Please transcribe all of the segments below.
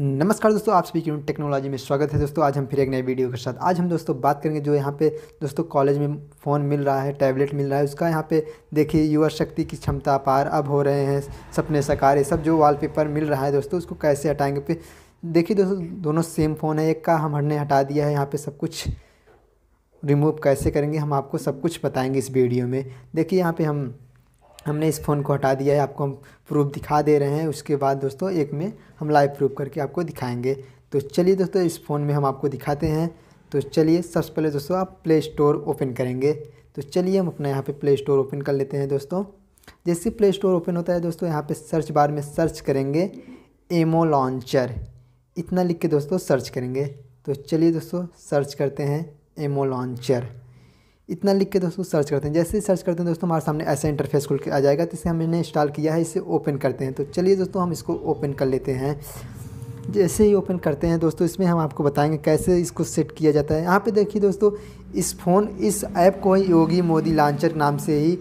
नमस्कार दोस्तों आप सभी की टेक्नोलॉजी में स्वागत है दोस्तों आज हम फिर एक नए वीडियो के साथ आज हम दोस्तों बात करेंगे जो यहाँ पे दोस्तों कॉलेज में फ़ोन मिल रहा है टैबलेट मिल रहा है उसका यहाँ पे देखिए युवा शक्ति की क्षमता पार अब हो रहे हैं सपने सकार ये सब जो वॉलपेपर मिल रहा है दोस्तों उसको कैसे हटाएंगे फिर देखिए दोस्तों दोनों सेम फ़ोन है एक का हम हमने हटा दिया है यहाँ पर सब कुछ रिमूव कैसे करेंगे हम आपको सब कुछ बताएँगे इस वीडियो में देखिए यहाँ पर हम हमने इस फ़ोन को हटा दिया है आपको हम प्रूफ दिखा दे रहे हैं उसके बाद दोस्तों एक में हम लाइव प्रूफ करके आपको दिखाएंगे तो चलिए दोस्तों इस फ़ोन में हम आपको दिखाते हैं तो चलिए सबसे पहले दोस्तों आप प्ले स्टोर ओपन करेंगे तो चलिए हम अपना यहाँ पे प्ले स्टोर ओपन कर लेते हैं दोस्तों जैसे प्ले स्टोर ओपन होता है दोस्तों यहाँ पे सर्च बार में सर्च करेंगे एमो लॉन्चर इतना लिख के दोस्तों सर्च करेंगे तो चलिए दोस्तों सर्च करते हैं एमो लॉन्चर इतना लिख के दोस्तों सर्च करते हैं जैसे ही सर्च करते हैं दोस्तों हमारे सामने ऐसा इंटरफेस खुल के आ जाएगा जिसे हमने इंस्टॉल किया है इसे ओपन करते हैं तो चलिए दोस्तों हम इसको ओपन कर लेते हैं जैसे ही ओपन करते हैं दोस्तों इसमें हम आपको बताएंगे कैसे इसको सेट किया जाता है यहाँ पे देखिए दोस्तों इस फ़ोन इस ऐप को ही योगी मोदी लॉन्चर नाम से ही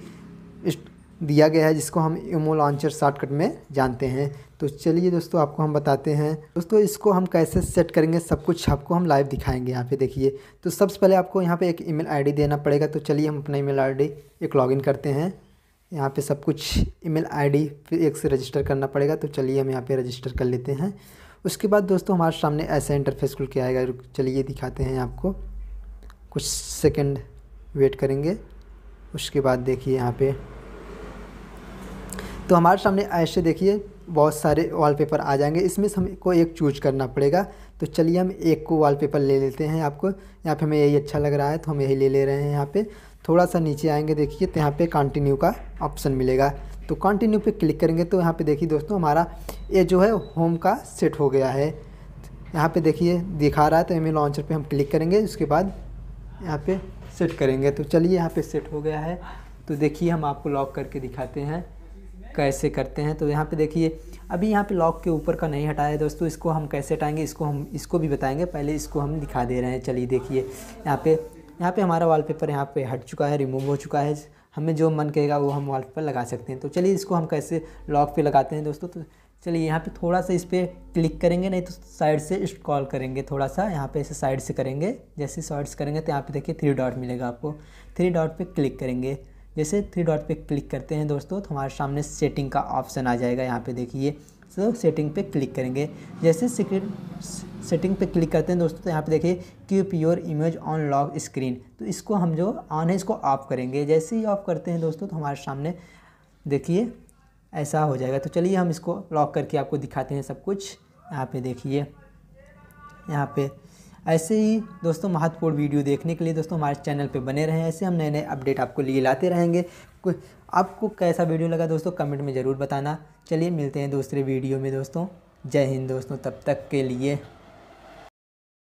दिया गया है जिसको हम इमो लॉन्चर शॉर्टकट में जानते हैं तो चलिए दोस्तों आपको हम बताते हैं दोस्तों इसको हम कैसे सेट करेंगे सब कुछ आपको हम लाइव दिखाएंगे यहाँ पे देखिए तो सबसे पहले आपको यहाँ पे एक ईमेल आईडी देना पड़ेगा तो चलिए हम अपना ईमेल आईडी एक लॉगिन करते हैं यहाँ पे सब कुछ ईमेल आईडी फिर एक से रजिस्टर करना पड़ेगा तो चलिए हम यहाँ पर रजिस्टर कर लेते हैं उसके बाद दोस्तों हमारे सामने ऐसा इंटरफेस खुल के आएगा चलिए दिखाते हैं आपको कुछ सेकेंड वेट करेंगे उसके बाद देखिए यहाँ पर तो हमारे सामने ऐसे देखिए बहुत सारे वॉलपेपर आ जाएंगे इसमें से हमको एक चूज करना पड़ेगा तो चलिए हम एक को वॉलपेपर ले लेते हैं आपको यहाँ पे हमें यही अच्छा लग रहा है तो हम यही ले ले रहे हैं यहाँ पे थोड़ा सा नीचे आएंगे देखिए तो यहाँ पे कंटिन्यू का ऑप्शन मिलेगा तो कंटिन्यू पे क्लिक करेंगे तो यहाँ पे देखिए दोस्तों हमारा ये जो है होम का सेट हो गया है यहाँ पर देखिए दिखा रहा है तो एम लॉन्चर पर हम क्लिक करेंगे उसके बाद यहाँ पर सेट करेंगे तो चलिए यहाँ पर सेट हो गया है तो देखिए हम आपको लॉक करके दिखाते हैं कैसे करते हैं तो यहाँ पे देखिए अभी यहाँ पे लॉक के ऊपर का नहीं हटाया दोस्तों इसको हम कैसे हटाएंगे इसको हम इसको भी बताएंगे पहले इसको हम दिखा दे रहे हैं चलिए देखिए यहाँ पे यहाँ पे हमारा वॉलपेपर यहाँ पे हट चुका है रिमूव हो चुका है हमें जो मन कहेगा वो हम वॉलपेपर लगा सकते हैं तो चलिए इसको हम कैसे लॉक पर लगाते हैं दोस्तों तो चलिए यहाँ पर थोड़ा सा इस पर क्लिक करेंगे नहीं तो साइड से स्क्रॉल करेंगे थोड़ा सा यहाँ पे ऐसे साइड से करेंगे जैसे शॉर्ट्स करेंगे तो यहाँ पर देखिए थ्री डॉट मिलेगा आपको थ्री डॉट पर क्लिक करेंगे जैसे थ्री डॉट पे क्लिक करते हैं दोस्तों तो हमारे सामने सेटिंग का ऑप्शन आ जाएगा यहाँ पे देखिए तो सेटिंग पे क्लिक करेंगे जैसे सेटिंग पे क्लिक करते हैं दोस्तों तो यहाँ पे देखिए keep your image on lock screen तो इसको हम जो ऑन है इसको ऑफ करेंगे जैसे ही ऑफ करते हैं दोस्तों तो हमारे सामने देखिए ऐसा हो जाएगा तो चलिए हम इसको लॉक करके आपको दिखाते हैं सब कुछ यहाँ पे देखिए यहाँ पे ऐसे ही दोस्तों महत्वपूर्ण वीडियो देखने के लिए दोस्तों हमारे चैनल पे बने रहें ऐसे हम नए नए अपडेट आपको लिए लाते रहेंगे आपको कैसा वीडियो लगा दोस्तों कमेंट में ज़रूर बताना चलिए मिलते हैं दूसरे वीडियो में दोस्तों जय हिंद दोस्तों तब तक के लिए